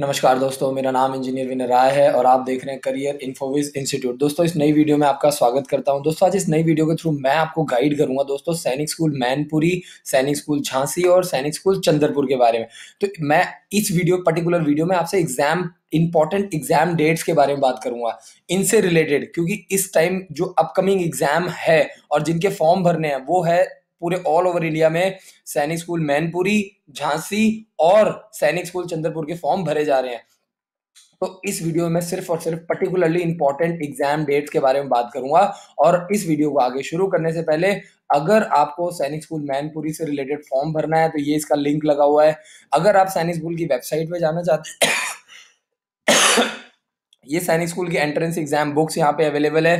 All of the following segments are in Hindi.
नमस्कार दोस्तों मेरा नाम इंजीनियर विनय राय है और आप देख रहे हैं करियर इन्फोविज इंस्टीट्यूट दोस्तों इस नई वीडियो में आपका स्वागत करता हूं दोस्तों आज इस नई वीडियो के थ्रू मैं आपको गाइड करूंगा दोस्तों सैनिक स्कूल मैनपुरी सैनिक स्कूल झांसी और सैनिक स्कूल चंद्रपुर के बारे में तो मैं इस वीडियो पर्टिकुलर वीडियो में आपसे एग्जाम इंपॉर्टेंट एग्जाम डेट्स के बारे में बात करूंगा इनसे रिलेटेड क्योंकि इस टाइम जो अपकमिंग एग्जाम है और जिनके फॉर्म भरने हैं वो है पूरे ऑल ओवर इंडिया में सैनिक स्कूल मैनपुरी झांसी और सैनिक स्कूल चंद्रपुर के फॉर्म भरे जा रहे हैं तो इस वीडियो में सिर्फ और सिर्फ पर्टिकुलरली इंपॉर्टेंट एग्जाम डेट्स के बारे में बात करूंगा और इस वीडियो को आगे शुरू करने से पहले अगर आपको सैनिक स्कूल मैनपुरी से रिलेटेड फॉर्म भरना है तो ये इसका लिंक लगा हुआ है अगर आप सैनिक स्कूल की वेबसाइट पर जाना चाहते हैं ये सैनिक स्कूल की एंट्रेंस एग्जाम बुक्स यहाँ पे अवेलेबल है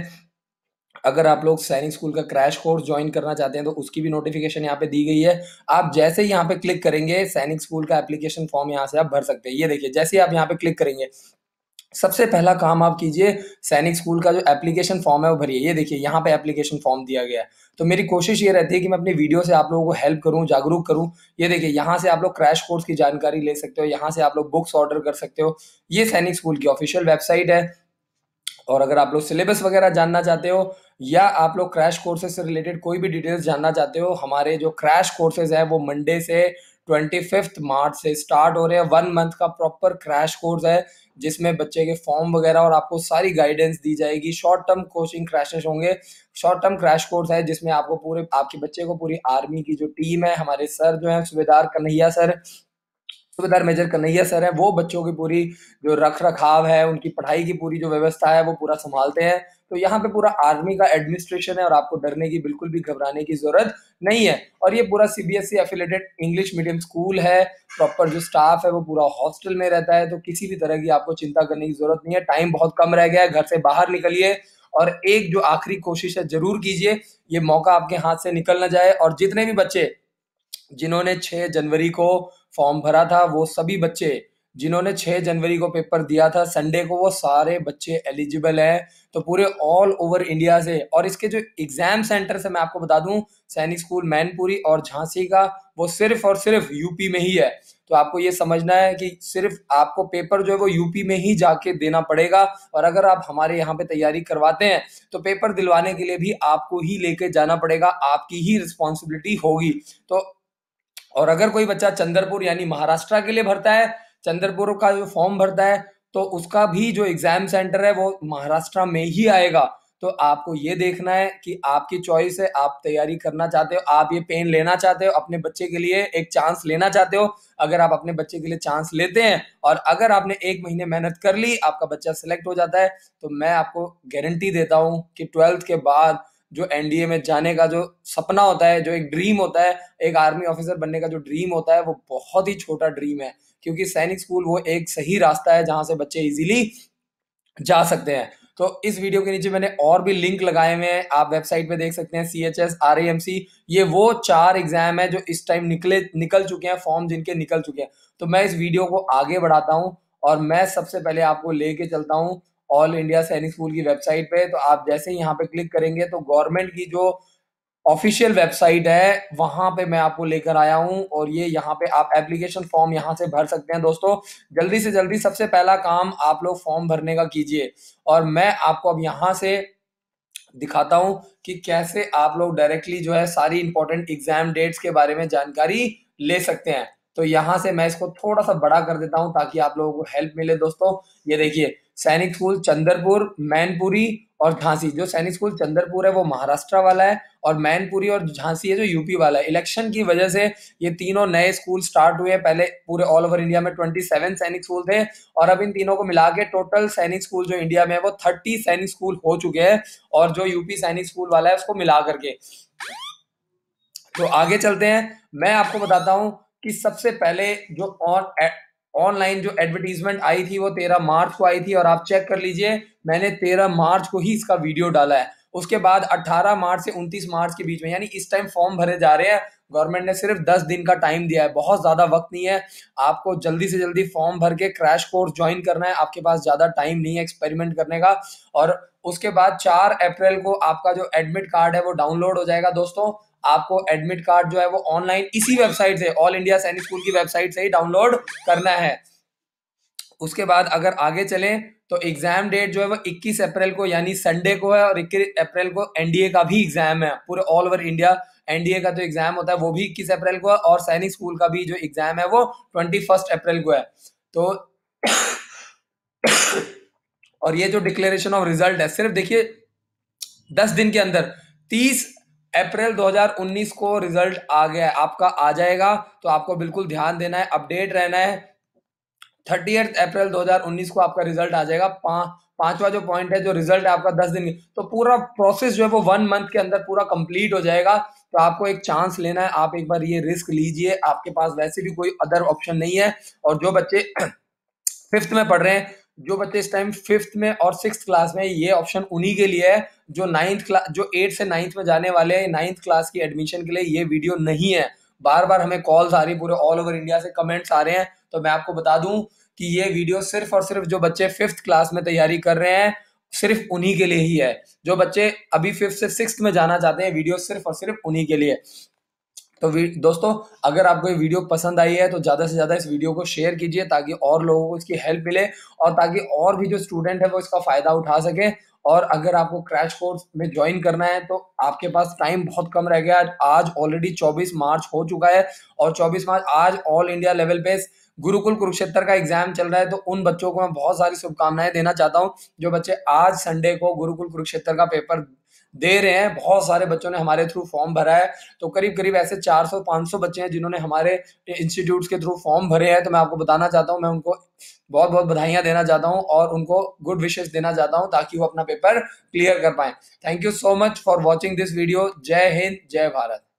अगर आप लोग सैनिक स्कूल का क्रैश कोर्स ज्वाइन करना चाहते हैं तो उसकी भी नोटिफिकेशन यहाँ पे दी गई है आप जैसे ही यहाँ पे क्लिक करेंगे सैनिक स्कूल का एप्लीकेशन फॉर्म यहाँ से आप भर सकते हैं ये देखिए जैसे ही आप यहाँ पे क्लिक करेंगे सबसे पहला काम आप कीजिए सैनिक स्कूल का जो एप्लीकेशन फॉर्म है वो भरिए ये देखिए यहाँ पे एप्लीकेशन फॉर्म दिया गया है तो मेरी कोशिश ये रहती है कि मैं अपनी वीडियो से आप लोगों को हेल्प करूँ जागरूक करूँ ये देखिए यहाँ से आप लोग क्रैश कोर्स की जानकारी ले सकते हो यहाँ से आप लोग बुक्स ऑर्डर कर सकते हो ये सैनिक स्कूल की ऑफिशियल वेबसाइट है और अगर आप लोग सिलेबस वगैरह जानना चाहते हो या आप लोग क्रैश कोर्सेज से रिलेटेड कोई भी डिटेल्स जानना चाहते हो हमारे जो क्रैश कोर्सेज है वो मंडे से ट्वेंटी फिफ्थ मार्च से स्टार्ट हो रहे हैं वन मंथ का प्रॉपर क्रैश कोर्स है जिसमें बच्चे के फॉर्म वगैरह और आपको सारी गाइडेंस दी जाएगी शॉर्ट टर्म कोचिंग क्रैशेस होंगे शॉर्ट टर्म क्रैश कोर्स है जिसमें आपको पूरे आपके बच्चे को पूरी आर्मी की जो टीम है हमारे सर जो है सुबेदार कन्हैया सर सुबेदार तो मेजर कन्हैया सर है वो बच्चों की पूरी जो रख रखाव है उनकी पढ़ाई की पूरी जो व्यवस्था है वो पूरा संभालते हैं तो यहाँ पे पूरा आर्मी का एडमिनिस्ट्रेशन है और आपको डरने की बिल्कुल भी घबराने की जरूरत नहीं है और ये पूरा CBSE affiliated English medium school है प्रॉपर जो स्टाफ है वो पूरा हॉस्टल में रहता है तो किसी भी तरह की आपको चिंता करने की जरूरत नहीं है टाइम बहुत कम रह गया है घर से बाहर निकलिए और एक जो आखिरी कोशिश है जरूर कीजिए ये मौका आपके हाथ से निकल ना जाए और जितने भी बच्चे जिन्होंने 6 जनवरी को फॉर्म भरा था वो सभी बच्चे जिन्होंने 6 जनवरी को पेपर दिया था संडे को वो सारे बच्चे एलिजिबल हैं तो पूरे ऑल ओवर इंडिया से और इसके जो एग्जाम सेंटर से मैं आपको बता दूं सैनिक स्कूल मैनपुरी और झांसी का वो सिर्फ और सिर्फ यूपी में ही है तो आपको ये समझना है कि सिर्फ आपको पेपर जो है वो यूपी में ही जाके देना पड़ेगा और अगर आप हमारे यहाँ पे तैयारी करवाते हैं तो पेपर दिलवाने के लिए भी आपको ही लेके जाना पड़ेगा आपकी ही रिस्पॉन्सिबिलिटी होगी तो और अगर कोई बच्चा चंद्रपुर यानी महाराष्ट्र के लिए भरता है चंद्रपुर का जो फॉर्म भरता है तो उसका भी जो एग्जाम सेंटर है वो महाराष्ट्र में ही आएगा तो आपको ये देखना है कि आपकी चॉइस है आप तैयारी करना चाहते हो आप ये पेन लेना चाहते हो अपने बच्चे के लिए एक चांस लेना चाहते हो अगर आप अपने बच्चे के लिए चांस लेते हैं और अगर आपने एक महीने मेहनत कर ली आपका बच्चा सिलेक्ट हो जाता है तो मैं आपको गारंटी देता हूँ कि ट्वेल्थ के बाद जो एनडीए में जाने का जो सपना होता है जो एक ड्रीम होता है एक आर्मी ऑफिसर बनने का जो ड्रीम होता है वो बहुत ही छोटा ड्रीम है क्योंकि सैनिक स्कूल वो एक सही रास्ता है जहाँ से बच्चे इजीली जा सकते हैं तो इस वीडियो के नीचे मैंने और भी लिंक लगाए हुए हैं आप वेबसाइट पे देख सकते हैं C H S R M C ये वो चार एग्जाम है जो इस टाइम निकले निकल चुके हैं फॉर्म जिनके निकल चुके हैं तो मैं इस वीडियो को आगे बढ़ाता हूँ और मैं सबसे पहले आपको लेके चलता हूँ ऑल इंडिया सैनिक स्कूल की वेबसाइट पे तो आप जैसे ही यहाँ पे क्लिक करेंगे तो गवर्नमेंट की जो ऑफिशियल वेबसाइट है वहां पे मैं आपको लेकर आया हूँ और ये यहाँ पे आप एप्लीकेशन फॉर्म यहाँ से भर सकते हैं दोस्तों जल्दी से जल्दी सबसे पहला काम आप लोग फॉर्म भरने का कीजिए और मैं आपको अब यहाँ से दिखाता हूँ कि कैसे आप लोग डायरेक्टली जो है सारी इंपॉर्टेंट एग्जाम डेट्स के बारे में जानकारी ले सकते हैं तो यहाँ से मैं इसको थोड़ा सा बड़ा कर देता हूँ ताकि आप लोगों को हेल्प मिले दोस्तों ये देखिए सैनिक स्कूल चंद्रपुर मैनपुरी और झांसी जो सैनिक स्कूल चंद्रपुर है वो महाराष्ट्र वाला है और मैनपुरी और झांसी है जो यूपी वाला है इलेक्शन की वजह से ये तीनों नए स्कूल स्टार्ट हुए पहले पूरे ऑल ओवर इंडिया में ट्वेंटी सेवन सैनिक स्कूल थे और अब इन तीनों को मिला के टोटल सैनिक स्कूल जो इंडिया में है वो थर्टी सैनिक स्कूल हो चुके हैं और जो यूपी सैनिक स्कूल वाला है उसको मिला करके तो आगे चलते हैं मैं आपको बताता हूँ कि सबसे पहले जो ऑन ऑनलाइन जो एडवर्टीजमेंट आई थी वो तेरह मार्च को आई थी और आप चेक कर लीजिए मैंने तेरह मार्च को ही इसका वीडियो डाला है उसके बाद 18 मार्च से 29 मार्च के बीच में यानी इस टाइम फॉर्म भरे जा रहे हैं गवर्नमेंट ने सिर्फ 10 दिन का टाइम दिया है बहुत ज़्यादा वक्त नहीं है आपको जल्दी से जल्दी फॉर्म भर के क्रैश कोर्स ज्वाइन करना है आपके पास ज़्यादा टाइम नहीं है एक्सपेरिमेंट करने का और उसके बाद चार अप्रैल को आपका जो एडमिट कार्ड है वो डाउनलोड हो जाएगा दोस्तों आपको एडमिट कार्ड जो है वो ऑनलाइन इसी वेबसाइट से ऑल इंडिया सैनिक स्कूल की वेबसाइट से ही डाउनलोड करना है उसके बाद अगर आगे चलें तो एग्जाम डेट जो है वो 21 अप्रैल को यानी संडे को है और 21 अप्रैल को एनडीए का भी एग्जाम है पूरे ऑल ओवर इंडिया एनडीए का जो एग्जाम होता है वो भी 21 अप्रैल को है और सैनिक स्कूल का भी जो एग्जाम है वो 21 अप्रैल को है तो और ये जो डिक्लेरेशन ऑफ रिजल्ट है सिर्फ देखिए दस दिन के अंदर तीस अप्रैल 2019 को रिजल्ट आ गया है आपका आ जाएगा तो आपको बिल्कुल ध्यान देना है अपडेट रहना है थर्टी अप्रैल 2019 को आपका रिजल्ट आ जाएगा पा, पांचवा जो पॉइंट है जो रिजल्ट है आपका दस दिन तो पूरा प्रोसेस जो है वो वन मंथ के अंदर पूरा कंप्लीट हो जाएगा तो आपको एक चांस लेना है आप एक बार ये रिस्क लीजिए आपके पास वैसे भी कोई अदर ऑप्शन नहीं है और जो बच्चे फिफ्थ में पढ़ रहे हैं जो बच्चे इस टाइम फिफ्थ में और सिक्स क्लास में ये ऑप्शन उन्हीं के लिए है जो नाइन्थ क्लास जो एट से नाइन्थ में जाने वाले हैं नाइन्थ क्लास की एडमिशन के लिए ये वीडियो नहीं है बार बार हमें कॉल्स आ रही है पूरे ऑल ओवर इंडिया से कमेंट्स आ रहे हैं तो मैं आपको बता दूं कि ये वीडियो सिर्फ और सिर्फ जो बच्चे फिफ्थ क्लास में तैयारी कर रहे हैं सिर्फ उन्हीं के लिए ही है जो बच्चे अभी फिफ्थ से सिक्स में जाना चाहते हैं वीडियो सिर्फ और सिर्फ उन्हीं के लिए तो दोस्तों अगर आपको ये वीडियो पसंद आई है तो ज़्यादा से ज़्यादा इस वीडियो को शेयर कीजिए ताकि और लोगों को इसकी हेल्प मिले और ताकि और भी जो स्टूडेंट है वो इसका फ़ायदा उठा सकें और अगर आपको क्रैश कोर्स में ज्वाइन करना है तो आपके पास टाइम बहुत कम रह गया आज ऑलरेडी 24 मार्च हो चुका है और 24 मार्च आज ऑल इंडिया लेवल पे गुरुकुल कुरुक्षेत्र का एग्जाम चल रहा है तो उन बच्चों को मैं बहुत सारी शुभकामनाएं देना चाहता हूं जो बच्चे आज संडे को गुरुकुल कुरुक्षेत्र का पेपर दे रहे हैं बहुत सारे बच्चों ने हमारे थ्रू फॉर्म भरा है तो करीब करीब ऐसे 400-500 बच्चे हैं जिन्होंने हमारे इंस्टीट्यूट्स के थ्रू फॉर्म भरे हैं तो मैं आपको बताना चाहता हूँ मैं उनको बहुत बहुत बधाइयां देना चाहता हूँ और उनको गुड विशेष देना चाहता हूँ ताकि वो अपना पेपर क्लियर कर पाए thank you so much for watching this video जय हिंद जय भारत